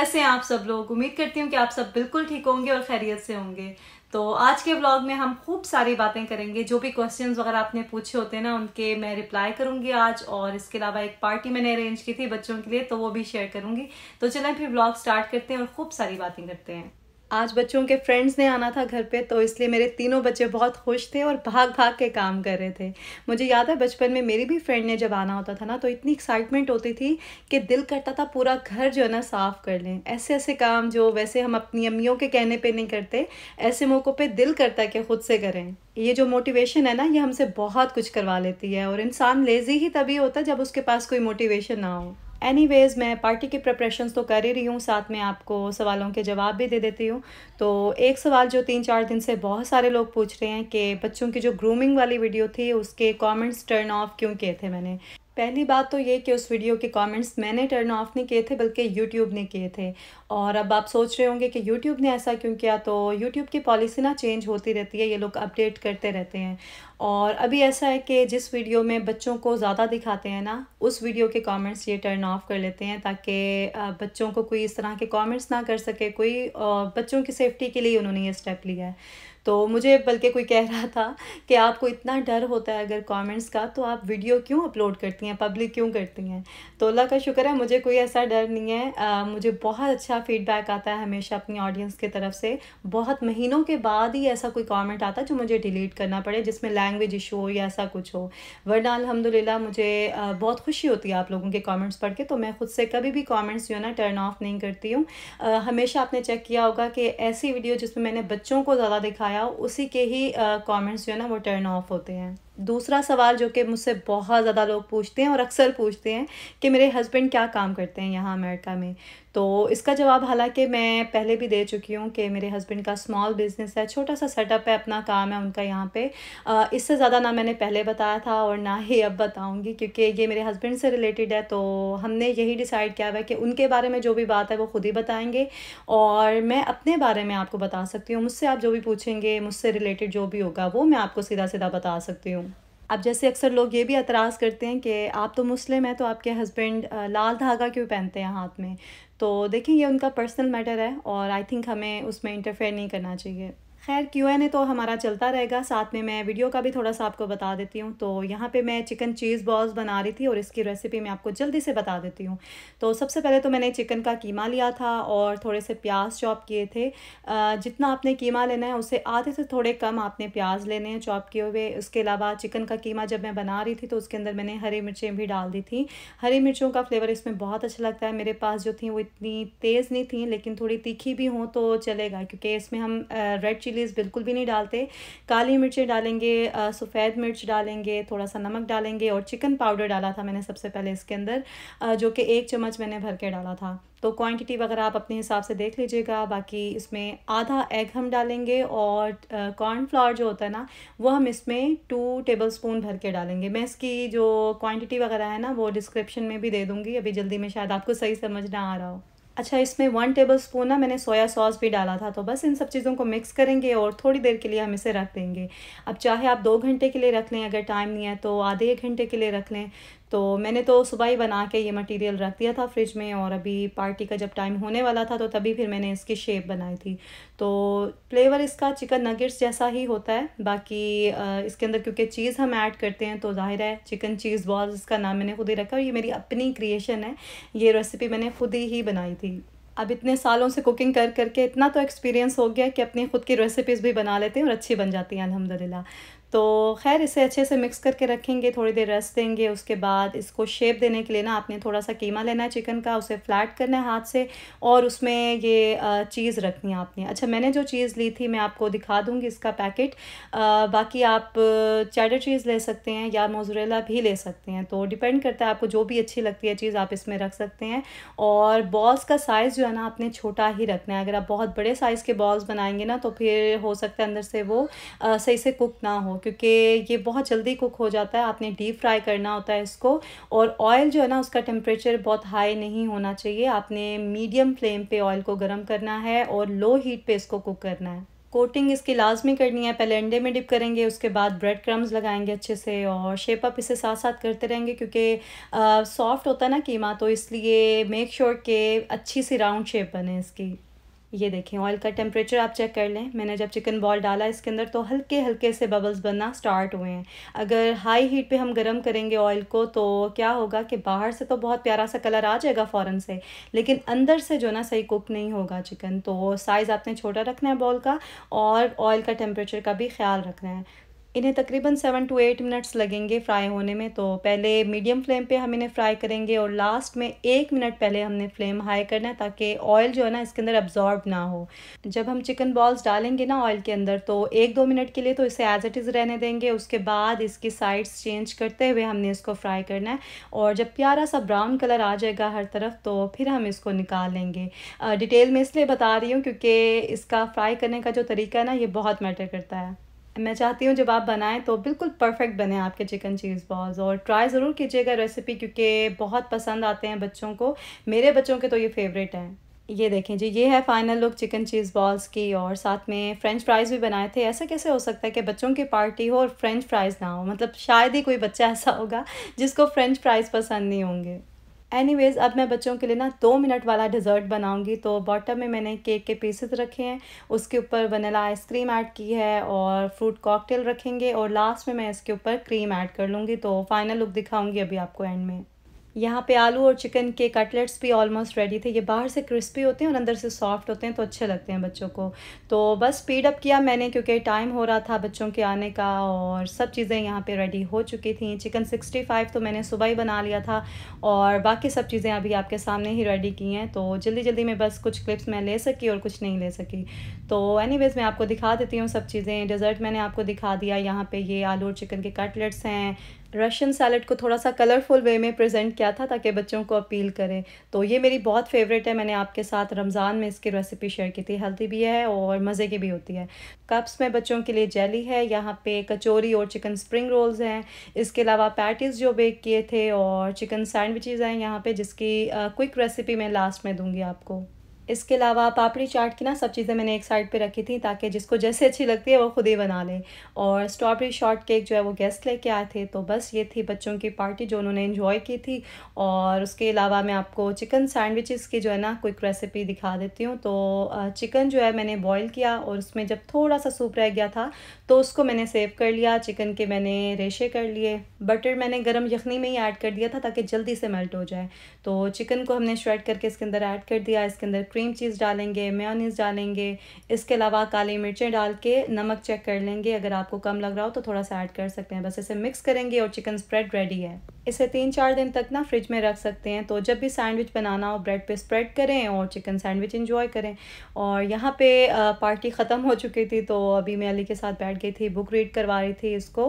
कैसे हैं आप सब लोग उम्मीद करती हूँ कि आप सब बिल्कुल ठीक होंगे और खैरियत से होंगे तो आज के ब्लॉग में हम खूब सारी बातें करेंगे जो भी क्वेश्चंस वगैरह आपने पूछे होते हैं ना उनके मैं रिप्लाई करूंगी आज और इसके अलावा एक पार्टी मैंने अरेंज की थी बच्चों के लिए तो वो भी शेयर करूंगी तो चलें फिर ब्लॉग स्टार्ट करते हैं और खूब सारी बातें करते हैं आज बच्चों के फ्रेंड्स ने आना था घर पे तो इसलिए मेरे तीनों बच्चे बहुत खुश थे और भाग भाग के काम कर रहे थे मुझे याद है बचपन में मेरी भी फ्रेंड ने जब आना होता था ना तो इतनी एक्साइटमेंट होती थी कि दिल करता था पूरा घर जो है ना साफ़ कर लें ऐसे ऐसे काम जो वैसे हम अपनी अम्मियों के कहने पर नहीं करते ऐसे मौक़ों पर दिल करता है कि ख़ुद से करें ये जो मोटिवेशन है ना ये हमसे बहुत कुछ करवा लेती है और इंसान लेज़ी ही तभी होता है जब उसके पास कोई मोटिवेशन ना हो एनीवेज़ मैं पार्टी की प्रपरेशन तो कर ही रही हूँ साथ में आपको सवालों के जवाब भी दे देती हूँ तो एक सवाल जो तीन चार दिन से बहुत सारे लोग पूछ रहे हैं कि बच्चों की जो ग्रूमिंग वाली वीडियो थी उसके कमेंट्स टर्न ऑफ क्यों किए थे मैंने पहली बात तो ये कि उस वीडियो के कमेंट्स मैंने टर्न ऑफ नहीं किए थे बल्कि यूट्यूब ने किए थे और अब आप सोच रहे होंगे कि यूट्यूब ने ऐसा क्यों किया तो यूट्यूब की पॉलिसी ना चेंज होती रहती है ये लोग अपडेट करते रहते हैं और अभी ऐसा है कि जिस वीडियो में बच्चों को ज़्यादा दिखाते हैं ना उस वीडियो के कमेंट्स ये टर्न ऑफ कर लेते हैं ताकि बच्चों को कोई इस तरह के कमेंट्स ना कर सके कोई बच्चों की सेफ्टी के लिए उन्होंने ये स्टेप लिया है तो मुझे बल्कि कोई कह रहा था कि आपको इतना डर होता है अगर कमेंट्स का तो आप वीडियो क्यों अपलोड करती हैं पब्लिक क्यों करती हैं तो अल्लाह का शुक्र है मुझे कोई ऐसा डर नहीं है आ, मुझे बहुत अच्छा फीडबैक आता है हमेशा अपनी ऑडियंस की तरफ से बहुत महीनों के बाद ही ऐसा कोई कॉमेंट आता है जो मुझे डिलीट करना पड़े जिसमें लैंग लैंग्वेज इशू हो या ऐसा कुछ हो वरना अलहमदिल्ला मुझे बहुत खुशी होती है आप लोगों के कमेंट्स पढ़ के तो मैं खुद से कभी भी कमेंट्स जो है ना टर्न ऑफ नहीं करती हूँ हमेशा आपने चेक किया होगा कि ऐसी वीडियो जिसमें मैंने बच्चों को ज़्यादा दिखाया उसी के ही कॉमेंट्स जो है ना वो टर्न ऑफ होते हैं दूसरा सवाल जो कि मुझसे बहुत ज़्यादा लोग पूछते हैं और अक्सर पूछते हैं कि मेरे हस्बैंड क्या काम करते हैं यहाँ अमेरिका में तो इसका जवाब हालांकि मैं पहले भी दे चुकी हूँ कि मेरे हस्बैंड का स्मॉल बिज़नेस है छोटा सा सेटअप है अपना काम है उनका यहाँ पे इससे ज़्यादा ना मैंने पहले बताया था और ना ही अब बताऊँगी क्योंकि ये मेरे हस्बैंड से रिलेटेड है तो हमने यही डिसाइड किया हुआ है कि उनके बारे में जो भी बात है वो खुद ही बताएँगे और मैं अपने बारे में आपको बता सकती हूँ मुझसे आप जो भी पूछेंगे मुझसे रिलेटेड जो भी होगा वो मैं आपको सीधा सीधा बता सकती हूँ अब जैसे अक्सर लोग ये भी एतराज़ करते हैं कि आप तो मुस्लिम हैं तो आपके हस्बैंड लाल धागा क्यों पहनते हैं हाथ में तो देखें ये उनका पर्सनल मैटर है और आई थिंक हमें उसमें इंटरफेयर नहीं करना चाहिए खैर क्यू एन ए तो हमारा चलता रहेगा साथ में मैं वीडियो का भी थोड़ा सा आपको बता देती हूँ तो यहाँ पे मैं चिकन चीज़ बॉल्स बना रही थी और इसकी रेसिपी मैं आपको जल्दी से बता देती हूँ तो सबसे पहले तो मैंने चिकन का कीमा लिया था और थोड़े से प्याज चॉप किए थे जितना आपने कीमा लेना है उसे आधे से थोड़े कम आपने प्याज लेने हैं चॉप किए हुए उसके अलावा चिकन का कीमा जब मैं बना रही थी तो उसके अंदर मैंने हरी मिर्चें भी डाल दी थी हरी मिर्चों का फ्लेवर इसमें बहुत अच्छा लगता है मेरे पास जो थी वो इतनी तेज़ नहीं थी लेकिन थोड़ी तीखी भी हों तो चलेगा क्योंकि इसमें हम रेड चिलीज़ बिल्कुल भी नहीं डालते काली मिर्चें डालेंगे सफ़ेद मिर्च डालेंगे थोड़ा सा नमक डालेंगे और चिकन पाउडर डाला था मैंने सबसे पहले इसके अंदर जो कि एक चम्मच मैंने भर के डाला था तो क्वांटिटी वगैरह आप अपने हिसाब से देख लीजिएगा बाकी इसमें आधा एग हम डालेंगे और कॉर्नफ्लावर जो होता है ना वो हम इसमें टू टेबल स्पून भर के डालेंगे मैं इसकी जो क्वांटिटी वगैरह है ना वो डिस्क्रिप्शन में भी दे दूँगी अभी जल्दी में शायद आपको सही समझ ना आ रहा हो अच्छा इसमें वन टेबल स्पून ना मैंने सोया सॉस भी डाला था तो बस इन सब चीज़ों को मिक्स करेंगे और थोड़ी देर के लिए हम इसे रख देंगे अब चाहे आप दो घंटे के लिए रख लें अगर टाइम नहीं है तो आधे एक घंटे के लिए रख लें तो मैंने तो सुबह ही बना के ये मटेरियल रख दिया था फ्रिज में और अभी पार्टी का जब टाइम होने वाला था तो तभी फिर मैंने इसकी शेप बनाई थी तो फ्लेवर इसका चिकन नगेट्स जैसा ही होता है बाकी इसके अंदर क्योंकि चीज़ हम ऐड करते हैं तो जाहिर है चिकन चीज़ बॉल्स इसका नाम मैंने खुद ही रखा और ये मेरी अपनी क्रिएशन है ये रेसिपी मैंने खुद ही बनाई थी अब इतने सालों से कुकिंग कर करके इतना तो एक्सपीरियंस हो गया कि अपनी खुद की रेसिपीज़ भी बना लेते हैं और अच्छी बन जाती हैं अलहमदिल्ला तो खैर इसे अच्छे से मिक्स करके रखेंगे थोड़ी देर रेस्ट देंगे उसके बाद इसको शेप देने के लिए ना आपने थोड़ा सा कीमा लेना है चिकन का उसे फ्लैट करना है हाथ से और उसमें ये चीज़ रखनी है आपने अच्छा मैंने जो चीज़ ली थी मैं आपको दिखा दूँगी इसका पैकेट आ, बाकी आप चैडर चीज़ ले सकते हैं या मोजरेला भी ले सकते हैं तो डिपेंड करता है आपको जो भी अच्छी लगती है चीज़ आप इसमें रख सकते हैं और बॉल्स का साइज़ जो है ना आपने छोटा ही रखना है अगर आप बहुत बड़े साइज़ के बॉल्स बनाएंगे ना तो फिर हो सकता है अंदर से वो सही से कुक ना हो क्योंकि ये बहुत जल्दी कुक हो जाता है आपने डीप फ्राई करना होता है इसको और ऑयल जो है ना उसका टेम्परेचर बहुत हाई नहीं होना चाहिए आपने मीडियम फ्लेम पे ऑयल को गर्म करना है और लो हीट पे इसको कुक करना है कोटिंग इसकी लाजमी करनी है पहले अंडे में डिप करेंगे उसके बाद ब्रेड क्रम्स लगाएंगे अच्छे से और शेप अप इसे साथ साथ करते रहेंगे क्योंकि सॉफ्ट होता है ना कीमा तो इसलिए मेक श्योर sure के अच्छी सी राउंड शेप बने इसकी ये देखें ऑयल का टेम्परेचर आप चेक कर लें मैंने जब चिकन बॉल डाला इसके अंदर तो हल्के हल्के से बबल्स बनना स्टार्ट हुए हैं अगर हाई हीट पे हम गर्म करेंगे ऑयल को तो क्या होगा कि बाहर से तो बहुत प्यारा सा कलर आ जाएगा फ़ौरन से लेकिन अंदर से जो ना सही कुक नहीं होगा चिकन तो साइज़ आपने छोटा रखना है बॉल का और ऑयल का टेम्परेचर का भी ख्याल रखना है इन्हें तकरीबन सेवन टू एट मिनट्स लगेंगे फ्राई होने में तो पहले मीडियम फ्लेम पे हम इन्हें फ्राई करेंगे और लास्ट में एक मिनट पहले हमने फ्लेम हाई करना है ताकि ऑयल जो है ना इसके अंदर अब्जॉर्ब ना हो जब हम चिकन बॉल्स डालेंगे ना ऑयल के अंदर तो एक दो मिनट के लिए तो इसे एज इट इज़ रहने देंगे उसके बाद इसकी साइड्स चेंज करते हुए हमने इसको फ्राई करना है और जब प्यारा सा ब्राउन कलर आ जाएगा हर तरफ तो फिर हम इसको निकाल लेंगे डिटेल में इसलिए बता रही हूँ क्योंकि इसका फ्राई करने का जो तरीका है ना ये बहुत मैटर करता है मैं चाहती हूँ जब आप बनाएं तो बिल्कुल परफेक्ट बने आपके चिकन चीज़ बॉल्स और ट्राई ज़रूर कीजिएगा रेसिपी क्योंकि बहुत पसंद आते हैं बच्चों को मेरे बच्चों के तो ये फेवरेट हैं ये देखें जी ये है final look chicken cheese balls की और साथ में फ्रेंच फ्राइज़ भी बनाए थे ऐसा कैसे हो सकता है कि बच्चों की पार्टी हो और फ्रेंच फ्राइज़ ना हो मतलब शायद ही कोई बच्चा ऐसा होगा जिसको फ्रेंच फ्राइज़ पसंद नहीं होंगे एनीवेज़ अब मैं बच्चों के लिए ना दो मिनट वाला डिज़र्ट बनाऊंगी तो बॉटम में मैंने केक के पीसेस रखे हैं उसके ऊपर वनीला आइसक्रीम ऐड की है और फ्रूट कॉकटेल रखेंगे और लास्ट में मैं इसके ऊपर क्रीम ऐड कर लूँगी तो फाइनल लुक दिखाऊँगी अभी आपको एंड में यहाँ पे आलू और चिकन के कटलेट्स भी ऑलमोस्ट रेडी थे ये बाहर से क्रिस्पी होते हैं और अंदर से सॉफ्ट होते हैं तो अच्छे लगते हैं बच्चों को तो बस स्पीड अप किया मैंने क्योंकि टाइम हो रहा था बच्चों के आने का और सब चीज़ें यहाँ पे रेडी हो चुकी थी चिकन सिक्सटी फाइव तो मैंने सुबह ही बना लिया था और बाकी सब चीज़ें अभी आपके सामने ही रेडी की हैं तो जल्दी जल्दी मैं बस कुछ क्लिप्स मैं ले सकी और कुछ नहीं ले सकी तो एनी मैं आपको दिखा देती हूँ सब चीज़ें डिज़र्ट मैंने आपको दिखा दिया यहाँ पर ये आलू और चिकन के कटलेट्स हैं रशियन सैलड को थोड़ा सा कलरफुल वे में प्रेजेंट किया था ताकि बच्चों को अपील करें तो ये मेरी बहुत फेवरेट है मैंने आपके साथ रमज़ान में इसकी रेसिपी शेयर की थी हेल्दी भी है और मज़े की भी होती है कप्स में बच्चों के लिए जेली है यहाँ पे कचौरी और चिकन स्प्रिंग रोल्स हैं इसके अलावा पैटीज़ जो बेक किए थे और चिकन सैंडविचेज़ हैं यहाँ पर जिसकी क्विक रेसिपी मैं लास्ट में दूँगी आपको इसके अलावा पापड़ी चाट की ना सब चीज़ें मैंने एक साइड पे रखी थी ताकि जिसको जैसे अच्छी लगती है वो खुद ही बना ले और स्ट्रॉबेरी शॉर्ट केक जो है वो गेस्ट लेके आए थे तो बस ये थी बच्चों की पार्टी जो उन्होंने इन्जॉय की थी और उसके अलावा मैं आपको चिकन सैंडविचेस की जो है ना क्विक रेसिपी दिखा देती हूँ तो चिकन जो है मैंने बॉयल किया और उसमें जब थोड़ा सा सूप रह गया था तो उसको मैंने सेव कर लिया चिकन के मैंने रेशे कर लिए बटर मैंने गर्म यखनी में ही ऐड कर दिया था ताकि जल्दी से मेल्ट हो जाए तो चिकन को हमने श्रेड करके इसके अंदर ऐड कर दिया इसके अंदर क्रीम चीज़ डालेंगे मेयोनीज़ डालेंगे इसके अलावा काली मिर्चें डाल के नमक चेक कर लेंगे अगर आपको कम लग रहा हो तो थोड़ा सा ऐड कर सकते हैं बस इसे मिक्स करेंगे और चिकन स्प्रेड रेडी है इसे तीन चार दिन तक ना फ्रिज में रख सकते हैं तो जब भी सैंडविच बनाना हो ब्रेड पे स्प्रेड करें और चिकन सैंडविच इंजॉय करें और यहाँ पे पार्टी ख़त्म हो चुकी थी तो अभी मैं अली के साथ बैठ गई थी बुक रीड करवा रही थी इसको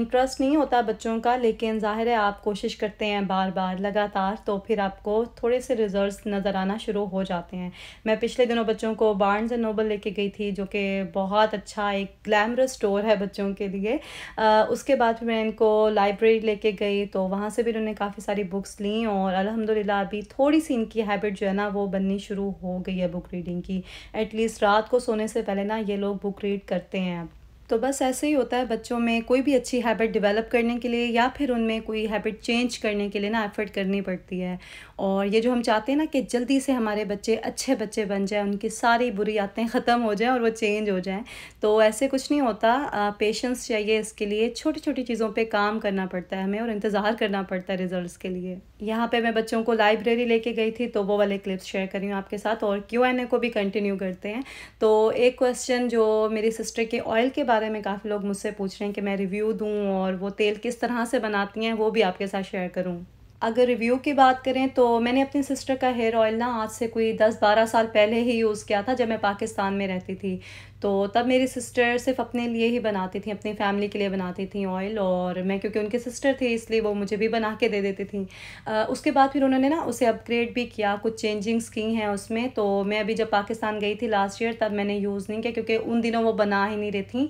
इंटरेस्ट नहीं होता बच्चों का लेकिन ज़ाहिर है आप कोशिश करते हैं बार बार लगातार तो फिर आपको थोड़े से रिजल्ट नज़र आना शुरू हो जाए जाते हैं मैं पिछले दिनों बच्चों को बार्नस एंड नोबल लेके गई थी जो कि बहुत अच्छा एक ग्लैमरस स्टोर है बच्चों के लिए आ, उसके बाद फिर मैं इनको लाइब्रेरी लेके गई तो वहाँ से भी इन्होंने काफ़ी सारी बुक्स ली और अलहमदिल्ला अभी थोड़ी सी इनकी हैबिट जो है ना वो बननी शुरू हो गई है बुक रीडिंग की एटलीस्ट रात को सोने से पहले ना ये लोग बुक रीड करते हैं अब तो बस ऐसे ही होता है बच्चों में कोई भी अच्छी हैबिट डेवलप करने के लिए या फिर उनमें कोई हैबिट चेंज करने के लिए ना एफ़र्ट करनी पड़ती है और ये जो हम चाहते हैं ना कि जल्दी से हमारे बच्चे अच्छे बच्चे बन जाएं उनकी सारी बुरी आदतें ख़त्म हो जाएं और वो चेंज हो जाएं तो ऐसे कुछ नहीं होता पेशेंस चाहिए इसके लिए छोटी छोटी चीज़ों पर काम करना पड़ता है हमें और इंतज़ार करना पड़ता है रिजल्ट के लिए यहाँ पर मैं बच्चों को लाइब्रेरी लेके गई थी तो वो वाले क्लिप्स शेयर करी हूँ आपके साथ और क्यू को भी कंटिन्यू करते हैं तो एक क्वेश्चन जो मेरी सिस्टर के ऑयल के बारे बारे में काफ़ी लोग मुझसे पूछ रहे हैं कि मैं रिव्यू दूँ और वो तेल किस तरह से बनाती हैं वो भी आपके साथ शेयर करूँ अगर रिव्यू की बात करें तो मैंने अपनी सिस्टर का हेयर ऑयल ना आज से कोई दस बारह साल पहले ही यूज़ किया था जब मैं पाकिस्तान में रहती थी तो तब मेरी सिस्टर सिर्फ अपने लिए ही बनाती थी अपनी फैमिली के लिए बनाती थी ऑयल और मैं क्योंकि उनकी सिस्टर थी इसलिए वो मुझे भी बना के दे देती थी आ, उसके बाद फिर उन्होंने ना उसे अपग्रेड भी किया कुछ चेंजिंग्स की हैं उसमें तो मैं अभी जब पाकिस्तान गई थी लास्ट ईयर तब मैंने यूज़ नहीं किया क्योंकि उन दिनों वो बना ही नहीं रही थी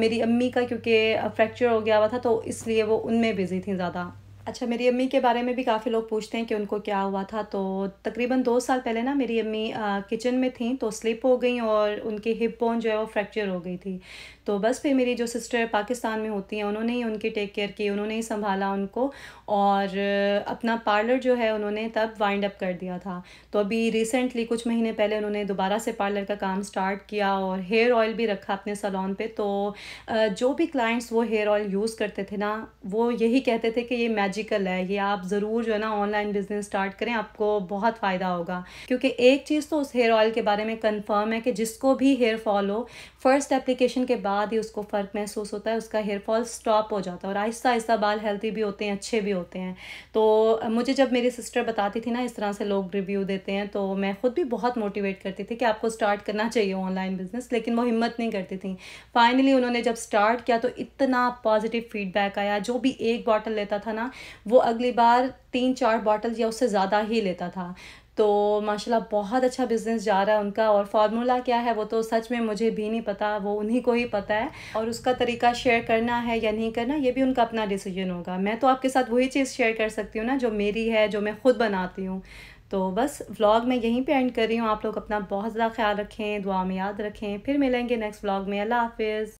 मेरी अम्मी का क्योंकि फ्रैक्चर हो गया हुआ था तो इसलिए वो उनमें बिज़ी थी ज़्यादा अच्छा मेरी अम्मी के बारे में भी काफ़ी लोग पूछते हैं कि उनको क्या हुआ था तो तकरीबन दो साल पहले ना मेरी अम्मी किचन में थी तो स्लिप हो गई और उनके हिप बोन जो है वो फ्रैक्चर हो गई थी तो बस फिर मेरी जो सिस्टर पाकिस्तान में होती हैं उन्होंने ही उनकी टेक केयर की उन्होंने ही संभाला उनको और अपना पार्लर जो है उन्होंने तब वाइंड अप कर दिया था तो अभी रिसेंटली कुछ महीने पहले उन्होंने दोबारा से पार्लर का काम स्टार्ट किया और हेयर ऑयल भी रखा अपने सलोन पर तो जो भी क्लाइंट्स वो हेयर ऑयल यूज़ करते थे ना वो यही कहते थे कि ये मैजिक मैजिकल है ये आप ज़रूर जो है ना ऑनलाइन बिज़नेस स्टार्ट करें आपको बहुत फ़ायदा होगा क्योंकि एक चीज़ तो उस हेयर ऑयल के बारे में कन्फर्म है कि जिसको भी हेयर फॉल हो फर्स्ट एप्लीकेशन के बाद ही उसको फ़र्क महसूस होता है उसका हेयर फॉल स्टॉप हो जाता है और आहिस्ता आहिस्ता बाल हेल्थी भी होते हैं अच्छे भी होते हैं तो मुझे जब मेरी सिस्टर बताती थी ना इस तरह से लोग रिव्यू देते हैं तो मैं ख़ुद भी बहुत मोटिवेट करती थी कि आपको स्टार्ट करना चाहिए ऑनलाइन बिज़नेस लेकिन वो हिम्मत नहीं करती थी फाइनली उन्होंने जब स्टार्ट किया तो इतना पॉजिटिव फीडबैक आया जो भी एक बॉटल लेता था ना वो अगली बार तीन चार बॉटल या उससे ज़्यादा ही लेता था तो माशाल्लाह बहुत अच्छा बिज़नेस जा रहा है उनका और फार्मूला क्या है वो तो सच में मुझे भी नहीं पता वो उन्हीं को ही पता है और उसका तरीका शेयर करना है या नहीं करना ये भी उनका अपना डिसीजन होगा मैं तो आपके साथ वही चीज़ शेयर कर सकती हूँ ना जो मेरी है जो मैं ख़ुद बनाती हूँ तो बस व्लॉग मैं यहीं पे एंड कर रही हूँ आप लोग अपना बहुत ज़्यादा ख्याल रखें दुआ में याद रखें फिर मिलेंगे नेक्स्ट व्लॉग में अल्लाह हाफिज़